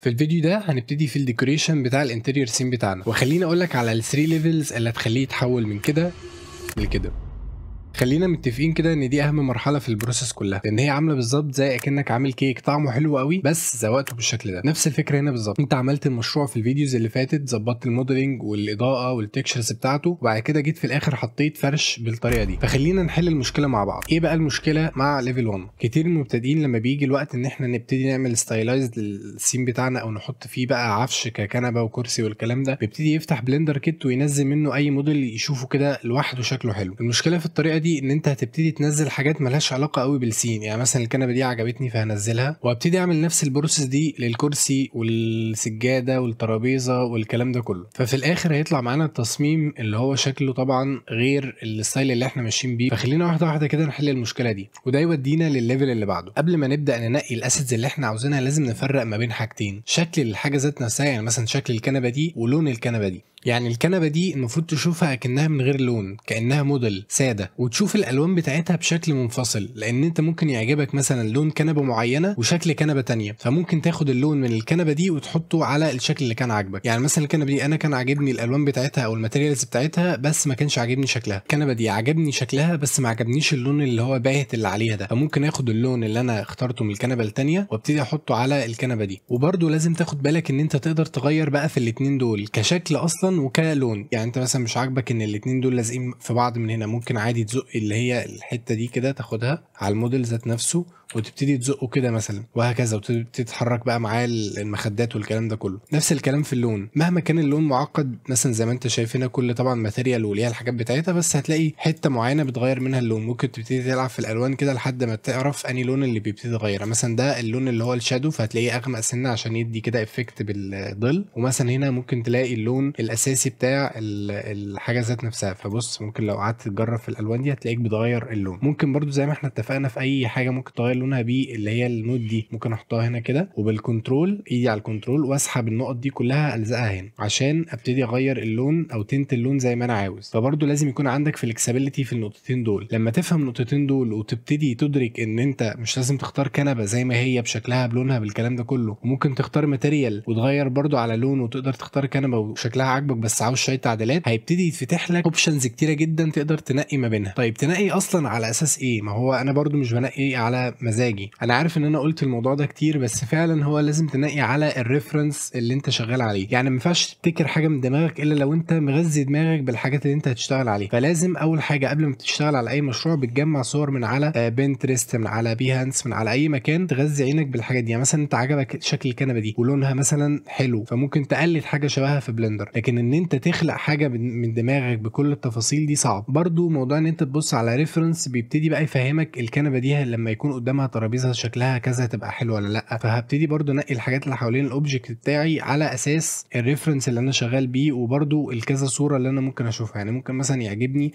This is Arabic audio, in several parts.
في الفيديو ده هنبتدي في الديكوريشن بتاع الانتيريور سين بتاعنا وخليني اقولك على الثري ليفلز اللي هتخليه يتحول من كده لكده خلينا متفقين كده ان دي اهم مرحله في البروسيس كلها لان هي عامله بالظبط زي اكنك عامل كيك طعمه حلو قوي بس زوقته بالشكل ده نفس الفكره هنا بالظبط انت عملت المشروع في الفيديوز اللي فاتت ظبطت الموديلنج والاضاءه والتكشرز بتاعته وبعد كده جيت في الاخر حطيت فرش بالطريقه دي فخلينا نحل المشكله مع بعض ايه بقى المشكله مع ليفل 1 كتير من المبتدئين لما بيجي الوقت ان احنا نبتدي نعمل ستايلايزد للسين بتاعنا او نحط فيه بقى عفش ككنبه وكرسي والكلام ده بيبتدي يفتح بلندر كيت وينزل منه اي موديل يشوفه كده لوحده شكله حلو المشكله في الطريقه دي اوريدي ان انت هتبتدي تنزل حاجات ملهاش علاقه قوي بالسين يعني مثلا الكنبه دي عجبتني فهنزلها وابتدي اعمل نفس البروسيس دي للكرسي والسجاده والترابيزه والكلام ده كله ففي الاخر هيطلع معانا التصميم اللي هو شكله طبعا غير الستايل اللي احنا ماشيين بيه فخلينا واحده واحده كده نحل المشكله دي وده يودينا للليفل اللي بعده قبل ما نبدا ننقي الاسيتس اللي احنا عاوزينها لازم نفرق ما بين حاجتين شكل الحاجه ذات نفسها يعني مثلا شكل الكنبه دي ولون الكنبه دي يعني الكنبه دي المفروض تشوفها كانها من غير لون كانها موديل ساده وتشوف تشوف الالوان بتاعتها بشكل منفصل لان انت ممكن يعجبك مثلا لون كنبه معينه وشكل كنبه تانية فممكن تاخد اللون من الكنبه دي وتحطه على الشكل اللي كان عاجبك يعني مثلا الكنبه دي انا كان عاجبني الالوان بتاعتها او الماتيريالز بتاعتها بس ما كانش عاجبني شكلها الكنبه دي عجبني شكلها بس ما عجبنيش اللون اللي هو باهت اللي عليها ده فممكن اخد اللون اللي انا اخترته من الكنبه الثانيه وابتدي احطه على الكنبه دي وبرده لازم تاخد بالك ان انت تقدر تغير بقى في الاثنين دول كشكل اصلا وكلون يعني انت مثلا مش عاجبك ان الاثنين دول لازقين في بعض من هنا ممكن عادي تزق اللي هي الحته دي كده تاخدها على الموديل ذات نفسه وتبتدي تزقه كده مثلا وهكذا وتبتدي تتحرك بقى معاه المخدات والكلام ده كله نفس الكلام في اللون مهما كان اللون معقد مثلا زي ما انت شايف هنا كل طبعا ماتيريال وليها الحاجات بتاعتها بس هتلاقي حته معينه بتغير منها اللون ممكن تبتدي تلعب في الالوان كده لحد ما تعرف انهي لون اللي بيبتدي يتغير مثلا ده اللون اللي هو الشادو فهتلاقيه اغمق سنه عشان يدي كده افكت بالظل ومثلا هنا ممكن تلاقي اللون الاساسي بتاع الحاجه ذات نفسها فبص ممكن لو قعدت تجرب في الالوان دي دي هتلاقيك بتغير اللون ممكن برضو زي ما احنا اتفقنا في اي حاجه ممكن تغير لونها بيه اللي هي النوت دي ممكن احطها هنا كده وبالكنترول ايدي على الكنترول واسحب النقط دي كلها الزقها هنا عشان ابتدي اغير اللون او تنت اللون زي ما انا عاوز فبرضو لازم يكون عندك فلكسبيليتي في النقطتين دول لما تفهم النقطتين دول وتبتدي تدرك ان انت مش لازم تختار كنبه زي ما هي بشكلها بلونها بالكلام ده كله وممكن تختار ماتيريال وتغير برضو على لون وتقدر تختار كنبه وشكلها عاجبك بس عاوز شويه تعديلات هيبتدي يتفتح لك اوبشنز كتيره جدا تقدر تنقي ما بينها طيب تنقي اصلا على اساس ايه ما هو انا برضو مش بنقي على مزاجي انا عارف ان انا قلت الموضوع ده كتير بس فعلا هو لازم تنقي على الريفرنس اللي انت شغال عليه يعني ما ينفعش تبتكر حاجه من دماغك الا لو انت مغذي دماغك بالحاجات اللي انت هتشتغل عليها فلازم اول حاجه قبل ما تشتغل على اي مشروع بتجمع صور من على بنترست آه، من على بيهانس من على اي مكان تغذي عينك بالحاجات دي يعني مثلا انت عجبك شكل الكنبه دي ولونها مثلا حلو فممكن تقلد حاجه شبهها في بلندر لكن ان انت تخلق حاجه من دماغك بكل التفاصيل دي صعب برضو موضوع ان انت بتبص على ريفرنس بيبتدي بقى يفهمك الكنبه دي لما يكون قدامها ترابيزه شكلها كذا تبقى حلوه ولا لا فهبتدي برده انقي الحاجات اللي حوالين الاوبجكت بتاعي على اساس الريفرنس اللي انا شغال بيه وبرده الكذا صوره اللي انا ممكن اشوفها يعني ممكن مثلا يعجبني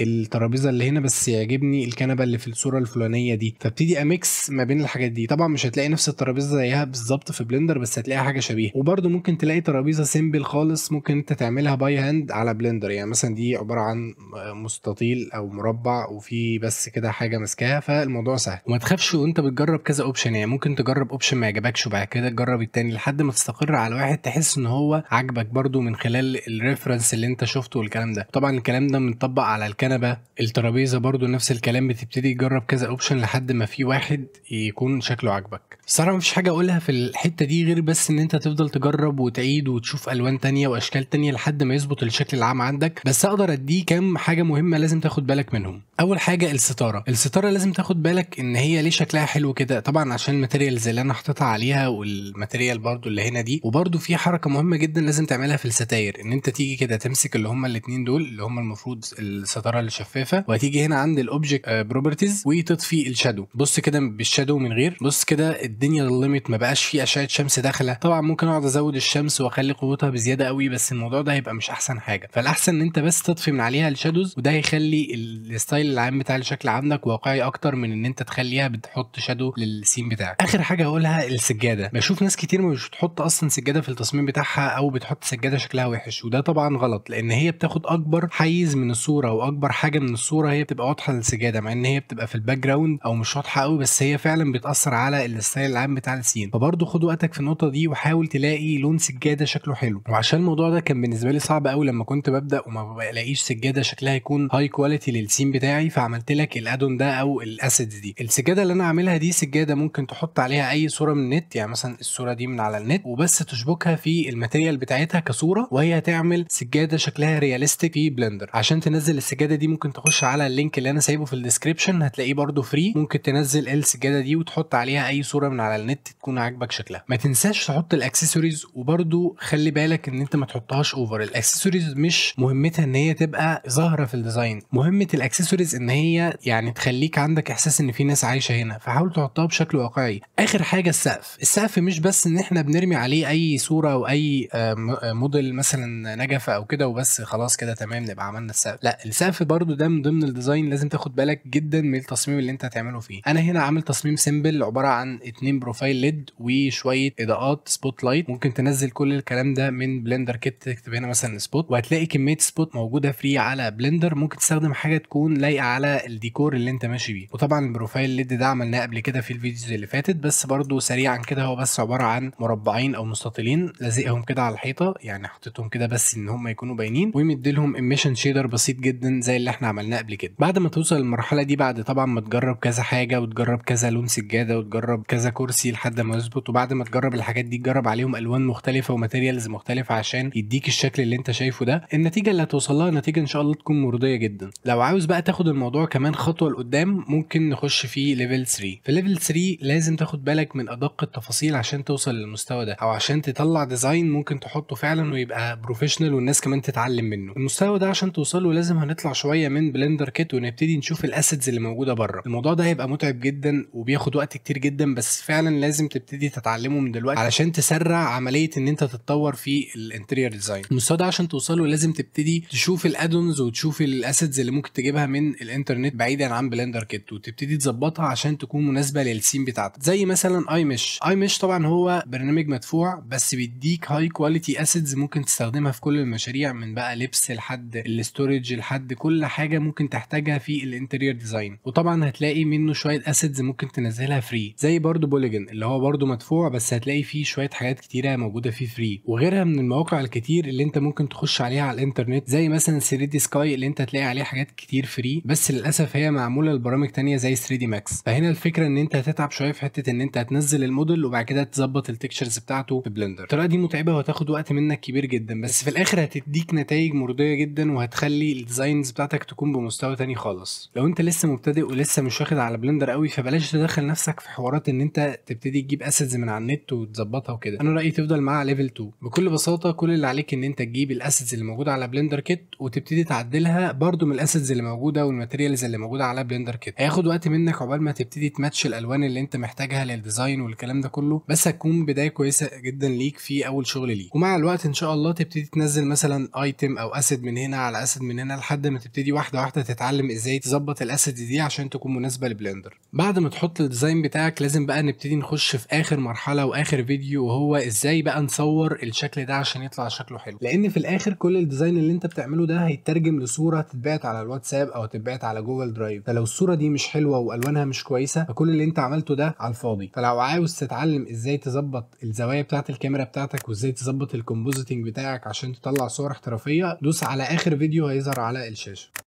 الترابيزه اللي هنا بس يعجبني الكنبه اللي في الصوره الفلانيه دي فابتدي اميكس ما بين الحاجات دي طبعا مش هتلاقي نفس الترابيزه زيها بالظبط في بلندر بس هتلاقي حاجه شبيهه وبرده ممكن تلاقي ترابيزه سيمبل خالص ممكن انت تعملها باي هاند على بلندر يعني مثلا دي عباره عن مستطيل او مربع وفي بس كده حاجه ماسكاها فالموضوع سهل وما تخافش وانت بتجرب كذا اوبشن يعني ممكن تجرب اوبشن ما يعجبكش وبعد كده تجرب التاني لحد ما تستقر على واحد تحس ان هو عاجبك برده من خلال الريفرنس اللي انت شفته والكلام ده طبعا الكلام ده متطبق على الكنبه الترابيزه برضو نفس الكلام بتبتدي تجرب كذا اوبشن لحد ما في واحد يكون شكله عاجبك الصراحه مفيش حاجه اقولها في الحته دي غير بس ان انت تفضل تجرب وتعيد وتشوف الوان تانية واشكال تانية لحد ما يظبط الشكل العام عندك بس اقدر اديه كام حاجه مهمه لازم تاخد بالك منهم اول حاجه الستاره الستاره لازم تاخد بالك ان هي ليه شكلها حلو كده طبعا عشان الماتيريالز اللي انا حاططها عليها والماتيريال برضو اللي هنا دي وبرضو في حركه مهمه جدا لازم تعملها في الستاير ان انت تيجي كده تمسك اللي هما الاثنين دول اللي هما المفروض الستاره اللي شفافه وهتيجي هنا عند الاوبجكت بروبرتيز وتطفي الشادو بص كده بالشادو من غير بص كده الدنيا الليميت ما بقاش في اشعه شمس داخله طبعا ممكن اقعد ازود الشمس واخلي قوتها بزياده قوي بس الموضوع ده هيبقى مش احسن حاجه فالاحسن ان انت بس تطفي من عليها الشادوز وده هيخلي الستايل العام بتاع الشكل عندك واقعي اكتر من ان انت تخليها بتحط شادو للسين بتاعك اخر حاجه هقولها السجاده بشوف ناس كتير مش بتحط اصلا سجاده في التصميم بتاعها او بتحط سجاده شكلها وحش وده طبعا غلط لان هي بتاخد اكبر حيز من الصوره واكبر حاجه من الصوره هي بتبقى واضحه للسجاده مع ان هي بتبقى في الباك جراوند او مش واضحه قوي بس هي فعلا بتاثر على الستايل العام بتاع السين فبرضه خد وقتك في النقطه دي وحاول تلاقي لون سجاده شكله حلو وعشان الموضوع ده كان بالنسبه لي صعب قوي لما كنت ببدا وما بلاقيش سجاده شكلها يكون هاي كواليتي للسين بتاعي بتاعي فعملت لك الادون ده او الاسيدز دي السجاده اللي انا عاملها دي سجاده ممكن تحط عليها اي صوره من النت يعني مثلا الصوره دي من على النت وبس تشبكها في الماتيريال بتاعتها كصوره وهي هتعمل سجاده شكلها رياليستيك في بلندر عشان تنزل السجاده دي ممكن تخش على اللينك اللي انا سايبه في الديسكربشن هتلاقيه برده فري ممكن تنزل السجاده دي وتحط عليها اي صوره من على النت تكون عاجبك شكلها ما تنساش تحط الاكسسوارز وبرده خلي بالك ان انت ما تحطهاش اوفر الاكسسوارز مش مهمتها ان هي تبقى ظاهره في الديزاين مهمه الاكسسوارز عايز ان هي يعني تخليك عندك احساس ان في ناس عايشه هنا فحاول تحطها بشكل واقعي اخر حاجه السقف السقف مش بس ان احنا بنرمي عليه اي صوره او اي آه، موديل آه، مثلا نجفه او كده وبس خلاص كده تمام نبقى عملنا السقف لا السقف برضو ده من ضمن الديزاين لازم تاخد بالك جدا من التصميم اللي انت هتعمله فيه انا هنا عامل تصميم سيمبل عباره عن اتنين بروفايل ليد وشويه اضاءات سبوت لايت ممكن تنزل كل الكلام ده من بلندر كيت تكتب هنا مثلا سبوت وهتلاقي كميه سبوت موجوده فري على بلندر ممكن تستخدم حاجه تكون لا لايقه على الديكور اللي انت ماشي بيه وطبعا البروفايل ليد ده عملناه قبل كده في الفيديوز اللي فاتت بس برضو سريعا كده هو بس عباره عن مربعين او مستطيلين لازقهم كده على الحيطه يعني حطيتهم كده بس ان هم يكونوا باينين لهم ايميشن شيدر بسيط جدا زي اللي احنا عملناه قبل كده بعد ما توصل للمرحله دي بعد طبعا ما تجرب كذا حاجه وتجرب كذا لون سجاده وتجرب كذا كرسي لحد ما يظبط وبعد ما تجرب الحاجات دي تجرب عليهم الوان مختلفه وماتيريالز مختلفه عشان يديك الشكل اللي انت شايفه ده النتيجه اللي هتوصل لها نتيجه ان شاء الله تكون مرضيه جدا لو عاوز بقى تاخد ناخد الموضوع كمان خطوه لقدام ممكن نخش في ليفل 3 في ليفل 3 لازم تاخد بالك من ادق التفاصيل عشان توصل للمستوى ده او عشان تطلع ديزاين ممكن تحطه فعلا ويبقى بروفيشنال والناس كمان تتعلم منه المستوى ده عشان توصل له لازم هنطلع شويه من بلندر كيت ونبتدي نشوف الاسيدز اللي موجوده بره الموضوع ده هيبقى متعب جدا وبياخد وقت كتير جدا بس فعلا لازم تبتدي تتعلمه من دلوقتي علشان تسرع عمليه ان انت تتطور في الانتريور ديزاين المستوى ده عشان توصله لازم تبتدي تشوف الادونز وتشوف الاسيتس اللي ممكن تجيبها من الانترنت بعيدا عن بلندر كيت وتبتدي تظبطها عشان تكون مناسبه للسين بتاعتك زي مثلا اي مش اي مش طبعا هو برنامج مدفوع بس بيديك هاي كواليتي اسيدز ممكن تستخدمها في كل المشاريع من بقى لبس لحد الاستورج لحد كل حاجه ممكن تحتاجها في الانتريور ديزاين وطبعا هتلاقي منه شويه اسيدز ممكن تنزلها فري زي برضو بوليجن اللي هو برضو مدفوع بس هتلاقي فيه شويه حاجات كتيره موجوده فيه فري وغيرها من المواقع الكتير اللي انت ممكن تخش عليها على الانترنت زي مثلا 3 دي سكاي اللي انت هتلاقي عليه حاجات كتير فري بس للاسف هي معموله لبرامج تانية زي 3 دي ماكس فهنا الفكره ان انت هتتعب شويه في حته ان انت هتنزل الموديل وبعد كده تظبط التكشرز بتاعته في بلندر الطريقه دي متعبه وهتاخد وقت منك كبير جدا بس في الاخر هتديك نتائج مرضيه جدا وهتخلي الديزاينز بتاعتك تكون بمستوى تاني خالص لو انت لسه مبتدئ ولسه مش واخد على بلندر قوي فبلاش تدخل نفسك في حوارات ان انت تبتدي تجيب اسيدز من على النت وتظبطها وكده انا رايي تفضل معاها ليفل 2 بكل بساطه كل اللي عليك ان انت تجيب الاسيدز اللي موجوده على بلندر كيت وتبتدي تعدلها برده من الاسيتس اللي موجوده والماتيريالز اللي موجوده على بلندر كده هياخد وقت منك عقبال ما تبتدي تماتش الالوان اللي انت محتاجها للديزاين والكلام ده كله بس هتكون بدايه كويسه جدا ليك في اول شغل ليك ومع الوقت ان شاء الله تبتدي تنزل مثلا ايتم او اسد من هنا على اسد من هنا لحد ما تبتدي واحده واحده تتعلم ازاي تظبط الاسد دي عشان تكون مناسبه لبلندر بعد ما تحط الديزاين بتاعك لازم بقى نبتدي نخش في اخر مرحله واخر فيديو وهو ازاي بقى نصور الشكل ده عشان يطلع شكله حلو لان في الاخر كل الديزاين اللي انت بتعمله ده هيترجم لصوره تتبعت على الواتساب او بتتبعت على جوجل درايف فلو الصوره دي مش حلوه والوانها مش كويسه فكل اللي انت عملته ده على الفاضي فلو عاوز تتعلم ازاي تظبط الزوايا بتاعت الكاميرا بتاعتك وازاي تظبط الكومبوزيتنج بتاعك عشان تطلع صور احترافيه دوس على اخر فيديو هيظهر على الشاشه